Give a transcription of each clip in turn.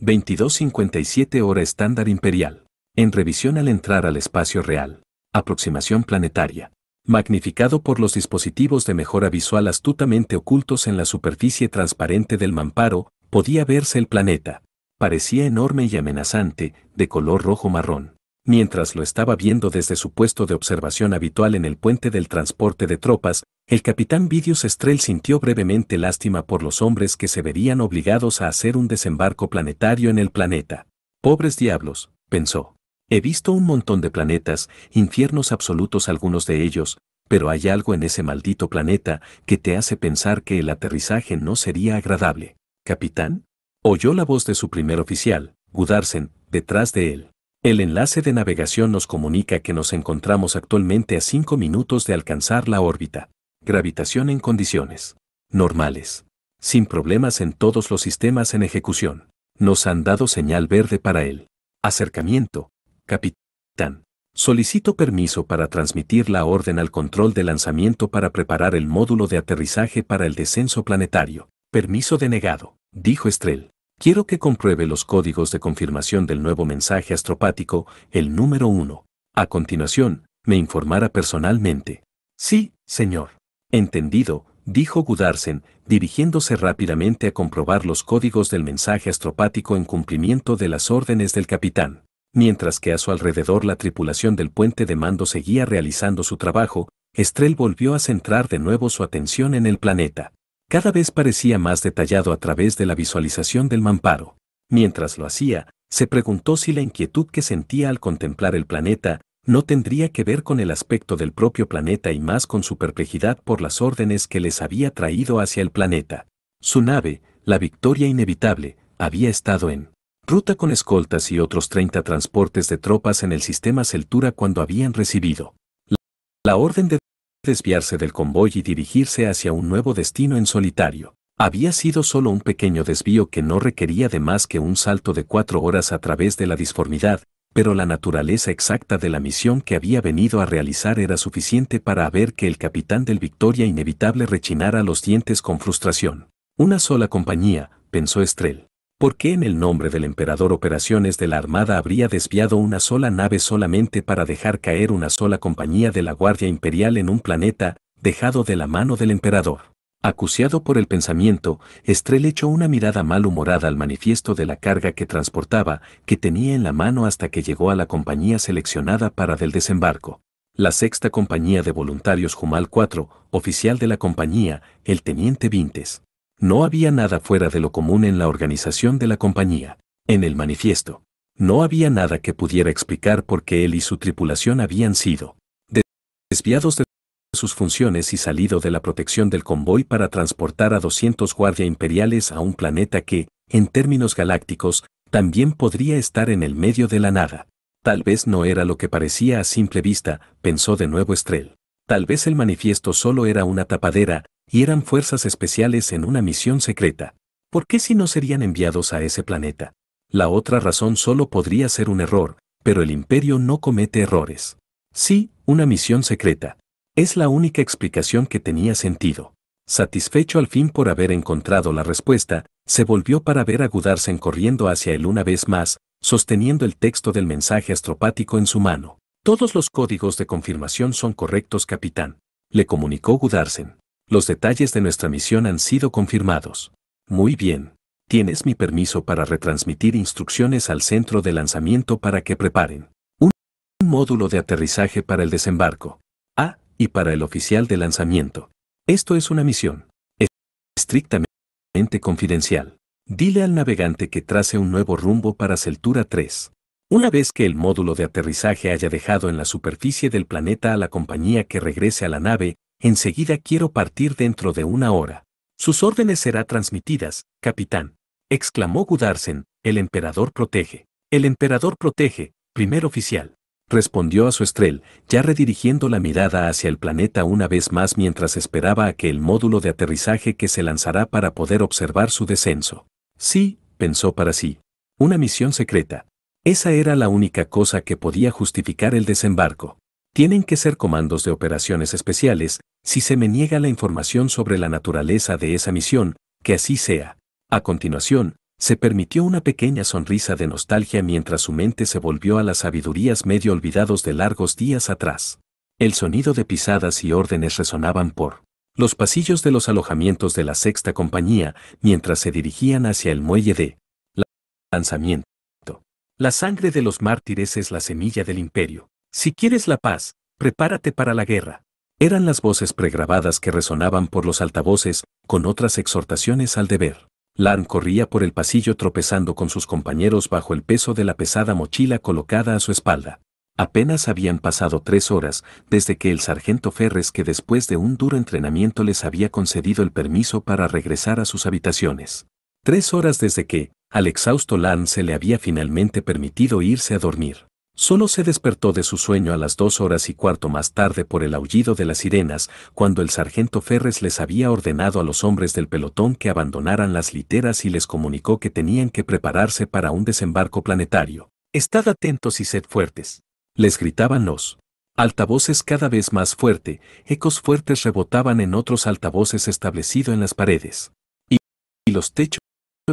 22.57 hora estándar imperial. En revisión al entrar al espacio real. Aproximación planetaria. Magnificado por los dispositivos de mejora visual astutamente ocultos en la superficie transparente del mamparo, podía verse el planeta. Parecía enorme y amenazante, de color rojo-marrón mientras lo estaba viendo desde su puesto de observación habitual en el puente del transporte de tropas, el capitán Vidius Estrel sintió brevemente lástima por los hombres que se verían obligados a hacer un desembarco planetario en el planeta. Pobres diablos, pensó. He visto un montón de planetas, infiernos absolutos algunos de ellos, pero hay algo en ese maldito planeta que te hace pensar que el aterrizaje no sería agradable. ¿Capitán? Oyó la voz de su primer oficial, Gudarsen, detrás de él. El enlace de navegación nos comunica que nos encontramos actualmente a 5 minutos de alcanzar la órbita. Gravitación en condiciones normales. Sin problemas en todos los sistemas en ejecución. Nos han dado señal verde para el Acercamiento. Capitán. Solicito permiso para transmitir la orden al control de lanzamiento para preparar el módulo de aterrizaje para el descenso planetario. Permiso denegado, dijo Estrell. Quiero que compruebe los códigos de confirmación del nuevo mensaje astropático, el número uno. A continuación, me informará personalmente. Sí, señor. Entendido, dijo Gudarsen, dirigiéndose rápidamente a comprobar los códigos del mensaje astropático en cumplimiento de las órdenes del capitán. Mientras que a su alrededor la tripulación del puente de mando seguía realizando su trabajo, Estrell volvió a centrar de nuevo su atención en el planeta cada vez parecía más detallado a través de la visualización del mamparo. Mientras lo hacía, se preguntó si la inquietud que sentía al contemplar el planeta no tendría que ver con el aspecto del propio planeta y más con su perplejidad por las órdenes que les había traído hacia el planeta. Su nave, la victoria inevitable, había estado en ruta con escoltas y otros 30 transportes de tropas en el sistema Celtura cuando habían recibido la orden de desviarse del convoy y dirigirse hacia un nuevo destino en solitario. Había sido solo un pequeño desvío que no requería de más que un salto de cuatro horas a través de la disformidad, pero la naturaleza exacta de la misión que había venido a realizar era suficiente para ver que el capitán del Victoria inevitable rechinara los dientes con frustración. Una sola compañía, pensó Estrell. ¿Por qué en el nombre del emperador operaciones de la Armada habría desviado una sola nave solamente para dejar caer una sola compañía de la Guardia Imperial en un planeta, dejado de la mano del emperador? Acuciado por el pensamiento, Estrel echó una mirada malhumorada al manifiesto de la carga que transportaba, que tenía en la mano hasta que llegó a la compañía seleccionada para del desembarco. La sexta compañía de voluntarios Jumal 4, oficial de la compañía, el teniente Vintes. No había nada fuera de lo común en la organización de la compañía, en el manifiesto. No había nada que pudiera explicar por qué él y su tripulación habían sido desviados de sus funciones y salido de la protección del convoy para transportar a 200 guardia imperiales a un planeta que, en términos galácticos, también podría estar en el medio de la nada. Tal vez no era lo que parecía a simple vista, pensó de nuevo Estrell. Tal vez el manifiesto solo era una tapadera, y eran fuerzas especiales en una misión secreta. ¿Por qué si no serían enviados a ese planeta? La otra razón solo podría ser un error, pero el imperio no comete errores. Sí, una misión secreta. Es la única explicación que tenía sentido. Satisfecho al fin por haber encontrado la respuesta, se volvió para ver a Gudarsen corriendo hacia él una vez más, sosteniendo el texto del mensaje astropático en su mano. Todos los códigos de confirmación son correctos, capitán, le comunicó Gudarsen. Los detalles de nuestra misión han sido confirmados. Muy bien. Tienes mi permiso para retransmitir instrucciones al centro de lanzamiento para que preparen un módulo de aterrizaje para el desembarco. Ah, y para el oficial de lanzamiento. Esto es una misión. Es Estrictamente confidencial. Dile al navegante que trace un nuevo rumbo para Celtura 3. Una vez que el módulo de aterrizaje haya dejado en la superficie del planeta a la compañía que regrese a la nave, Enseguida quiero partir dentro de una hora. Sus órdenes serán transmitidas, capitán. Exclamó Gudarsen, el emperador protege. El emperador protege, primer oficial. Respondió a su estrel, ya redirigiendo la mirada hacia el planeta una vez más mientras esperaba a que el módulo de aterrizaje que se lanzará para poder observar su descenso. Sí, pensó para sí. Una misión secreta. Esa era la única cosa que podía justificar el desembarco. Tienen que ser comandos de operaciones especiales, si se me niega la información sobre la naturaleza de esa misión, que así sea. A continuación, se permitió una pequeña sonrisa de nostalgia mientras su mente se volvió a las sabidurías medio olvidados de largos días atrás. El sonido de pisadas y órdenes resonaban por los pasillos de los alojamientos de la sexta compañía mientras se dirigían hacia el muelle de lanzamiento. La sangre de los mártires es la semilla del imperio. Si quieres la paz, prepárate para la guerra. Eran las voces pregrabadas que resonaban por los altavoces, con otras exhortaciones al deber. Lan corría por el pasillo tropezando con sus compañeros bajo el peso de la pesada mochila colocada a su espalda. Apenas habían pasado tres horas desde que el sargento Ferres, que después de un duro entrenamiento les había concedido el permiso para regresar a sus habitaciones. Tres horas desde que, al exhausto Lan se le había finalmente permitido irse a dormir. Solo se despertó de su sueño a las dos horas y cuarto más tarde por el aullido de las sirenas, cuando el sargento Ferres les había ordenado a los hombres del pelotón que abandonaran las literas y les comunicó que tenían que prepararse para un desembarco planetario. Estad atentos y sed fuertes. Les gritaban los altavoces cada vez más fuerte, ecos fuertes rebotaban en otros altavoces establecidos en las paredes y, y los techos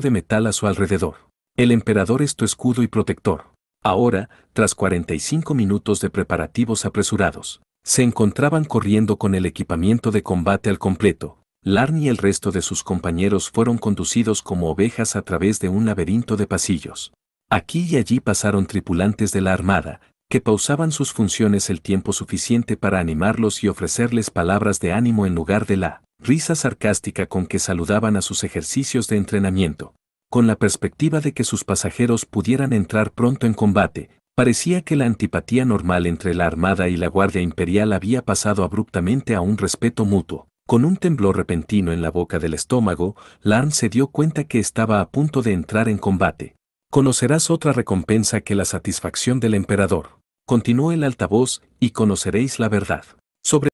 de metal a su alrededor. El emperador es tu escudo y protector. Ahora, tras 45 minutos de preparativos apresurados, se encontraban corriendo con el equipamiento de combate al completo. Larn y el resto de sus compañeros fueron conducidos como ovejas a través de un laberinto de pasillos. Aquí y allí pasaron tripulantes de la Armada, que pausaban sus funciones el tiempo suficiente para animarlos y ofrecerles palabras de ánimo en lugar de la risa sarcástica con que saludaban a sus ejercicios de entrenamiento con la perspectiva de que sus pasajeros pudieran entrar pronto en combate, parecía que la antipatía normal entre la Armada y la Guardia Imperial había pasado abruptamente a un respeto mutuo. Con un temblor repentino en la boca del estómago, Larn se dio cuenta que estaba a punto de entrar en combate. Conocerás otra recompensa que la satisfacción del emperador. Continuó el altavoz, y conoceréis la verdad. Sobre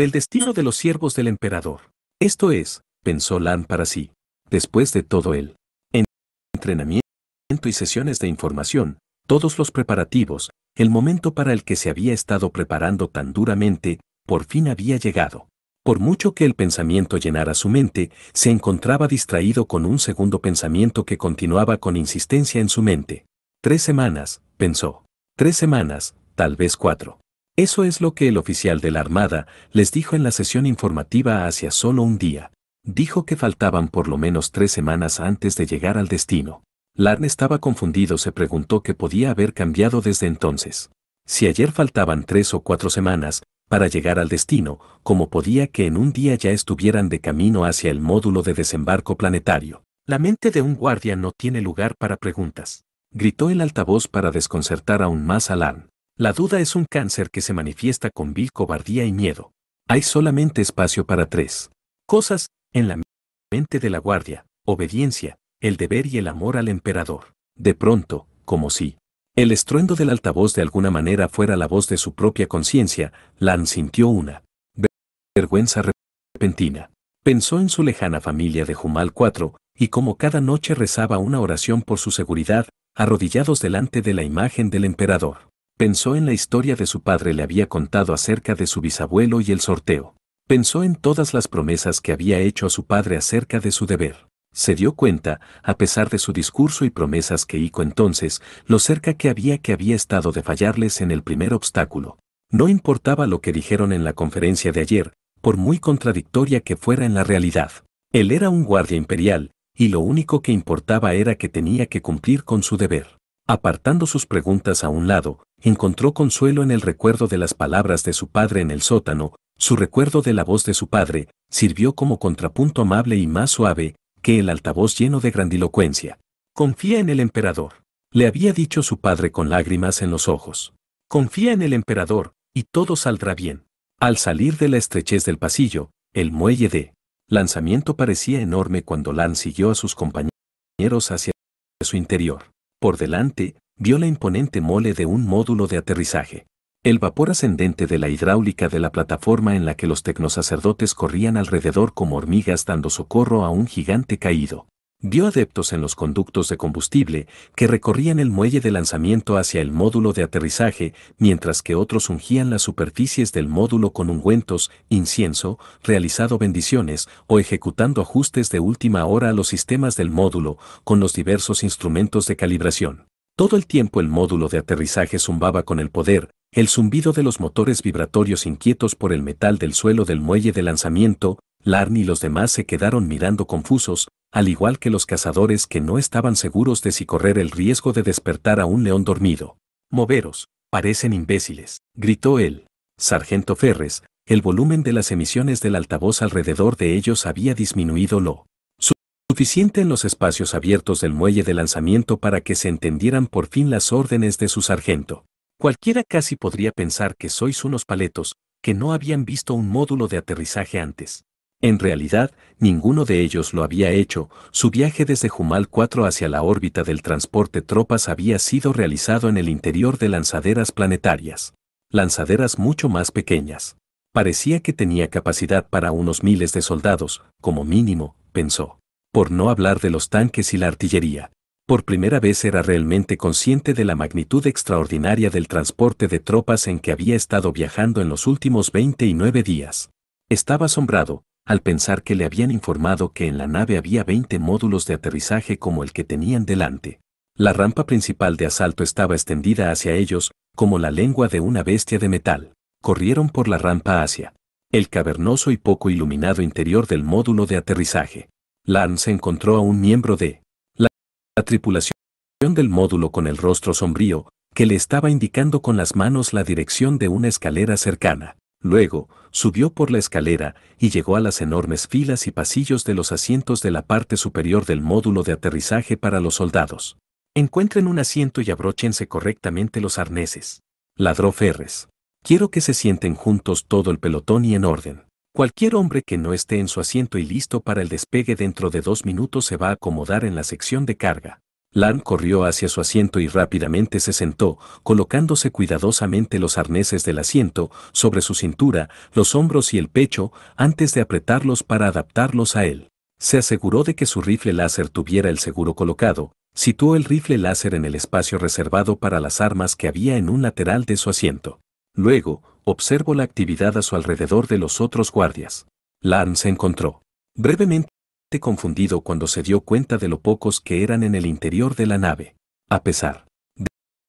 el destino de los siervos del emperador. Esto es, pensó Lan para sí. Después de todo él entrenamiento y sesiones de información, todos los preparativos, el momento para el que se había estado preparando tan duramente, por fin había llegado. Por mucho que el pensamiento llenara su mente, se encontraba distraído con un segundo pensamiento que continuaba con insistencia en su mente. Tres semanas, pensó. Tres semanas, tal vez cuatro. Eso es lo que el oficial de la Armada les dijo en la sesión informativa hacia solo un día dijo que faltaban por lo menos tres semanas antes de llegar al destino. Larne estaba confundido, se preguntó qué podía haber cambiado desde entonces. Si ayer faltaban tres o cuatro semanas para llegar al destino, como podía que en un día ya estuvieran de camino hacia el módulo de desembarco planetario? La mente de un guardia no tiene lugar para preguntas. Gritó el altavoz para desconcertar aún más a Larne. La duda es un cáncer que se manifiesta con vil cobardía y miedo. Hay solamente espacio para tres cosas, en la mente de la guardia, obediencia, el deber y el amor al emperador. De pronto, como si el estruendo del altavoz de alguna manera fuera la voz de su propia conciencia, Lan sintió una vergüenza repentina. Pensó en su lejana familia de Jumal IV, y como cada noche rezaba una oración por su seguridad, arrodillados delante de la imagen del emperador. Pensó en la historia de su padre le había contado acerca de su bisabuelo y el sorteo Pensó en todas las promesas que había hecho a su padre acerca de su deber. Se dio cuenta, a pesar de su discurso y promesas que hizo entonces, lo cerca que había que había estado de fallarles en el primer obstáculo. No importaba lo que dijeron en la conferencia de ayer, por muy contradictoria que fuera en la realidad. Él era un guardia imperial, y lo único que importaba era que tenía que cumplir con su deber. Apartando sus preguntas a un lado, encontró consuelo en el recuerdo de las palabras de su padre en el sótano, su recuerdo de la voz de su padre sirvió como contrapunto amable y más suave que el altavoz lleno de grandilocuencia. Confía en el emperador, le había dicho su padre con lágrimas en los ojos. Confía en el emperador, y todo saldrá bien. Al salir de la estrechez del pasillo, el muelle de lanzamiento parecía enorme cuando Lan siguió a sus compañeros hacia su interior. Por delante, vio la imponente mole de un módulo de aterrizaje. El vapor ascendente de la hidráulica de la plataforma en la que los tecnosacerdotes corrían alrededor como hormigas dando socorro a un gigante caído. dio adeptos en los conductos de combustible que recorrían el muelle de lanzamiento hacia el módulo de aterrizaje, mientras que otros ungían las superficies del módulo con ungüentos, incienso, realizado bendiciones o ejecutando ajustes de última hora a los sistemas del módulo con los diversos instrumentos de calibración. Todo el tiempo el módulo de aterrizaje zumbaba con el poder, el zumbido de los motores vibratorios inquietos por el metal del suelo del muelle de lanzamiento, Larn y los demás se quedaron mirando confusos, al igual que los cazadores que no estaban seguros de si correr el riesgo de despertar a un león dormido. Moveros, parecen imbéciles, gritó él. Sargento Ferres, el volumen de las emisiones del altavoz alrededor de ellos había disminuido lo suficiente en los espacios abiertos del muelle de lanzamiento para que se entendieran por fin las órdenes de su sargento. Cualquiera casi podría pensar que sois unos paletos, que no habían visto un módulo de aterrizaje antes. En realidad, ninguno de ellos lo había hecho, su viaje desde Jumal 4 hacia la órbita del transporte tropas había sido realizado en el interior de lanzaderas planetarias. Lanzaderas mucho más pequeñas. Parecía que tenía capacidad para unos miles de soldados, como mínimo, pensó. Por no hablar de los tanques y la artillería por primera vez era realmente consciente de la magnitud extraordinaria del transporte de tropas en que había estado viajando en los últimos 29 días. Estaba asombrado, al pensar que le habían informado que en la nave había 20 módulos de aterrizaje como el que tenían delante. La rampa principal de asalto estaba extendida hacia ellos, como la lengua de una bestia de metal. Corrieron por la rampa hacia el cavernoso y poco iluminado interior del módulo de aterrizaje. Lance encontró a un miembro de la tripulación del módulo con el rostro sombrío, que le estaba indicando con las manos la dirección de una escalera cercana. Luego, subió por la escalera y llegó a las enormes filas y pasillos de los asientos de la parte superior del módulo de aterrizaje para los soldados. Encuentren un asiento y abróchense correctamente los arneses. Ladró Ferres. Quiero que se sienten juntos todo el pelotón y en orden. Cualquier hombre que no esté en su asiento y listo para el despegue dentro de dos minutos se va a acomodar en la sección de carga. Lan corrió hacia su asiento y rápidamente se sentó, colocándose cuidadosamente los arneses del asiento sobre su cintura, los hombros y el pecho, antes de apretarlos para adaptarlos a él. Se aseguró de que su rifle láser tuviera el seguro colocado, situó el rifle láser en el espacio reservado para las armas que había en un lateral de su asiento. Luego, observo la actividad a su alrededor de los otros guardias. Lan se encontró brevemente confundido cuando se dio cuenta de lo pocos que eran en el interior de la nave. A pesar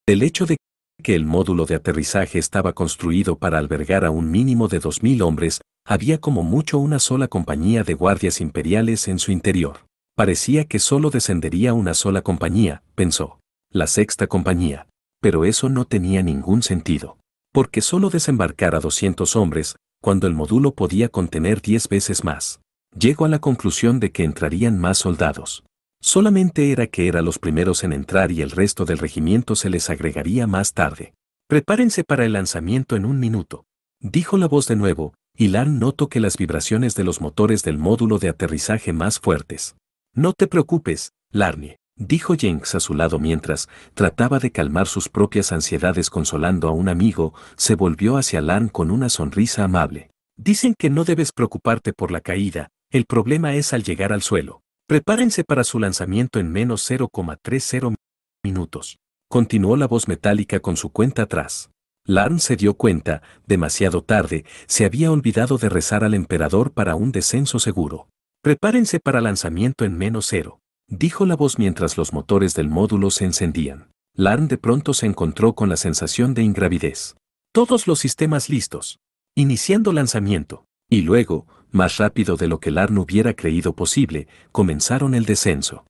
del hecho de que el módulo de aterrizaje estaba construido para albergar a un mínimo de 2.000 hombres, había como mucho una sola compañía de guardias imperiales en su interior. Parecía que solo descendería una sola compañía, pensó. La sexta compañía. Pero eso no tenía ningún sentido porque solo desembarcar a 200 hombres, cuando el módulo podía contener 10 veces más. Llego a la conclusión de que entrarían más soldados. Solamente era que eran los primeros en entrar y el resto del regimiento se les agregaría más tarde. Prepárense para el lanzamiento en un minuto. Dijo la voz de nuevo, y Larne notó que las vibraciones de los motores del módulo de aterrizaje más fuertes. No te preocupes, Larnie dijo Jenks a su lado mientras trataba de calmar sus propias ansiedades consolando a un amigo, se volvió hacia Lan con una sonrisa amable. Dicen que no debes preocuparte por la caída, el problema es al llegar al suelo. Prepárense para su lanzamiento en menos 0,30 minutos. Continuó la voz metálica con su cuenta atrás. Lan se dio cuenta, demasiado tarde, se había olvidado de rezar al emperador para un descenso seguro. Prepárense para lanzamiento en menos 0 dijo la voz mientras los motores del módulo se encendían. Larn de pronto se encontró con la sensación de ingravidez. Todos los sistemas listos. Iniciando lanzamiento. Y luego, más rápido de lo que Larn hubiera creído posible, comenzaron el descenso.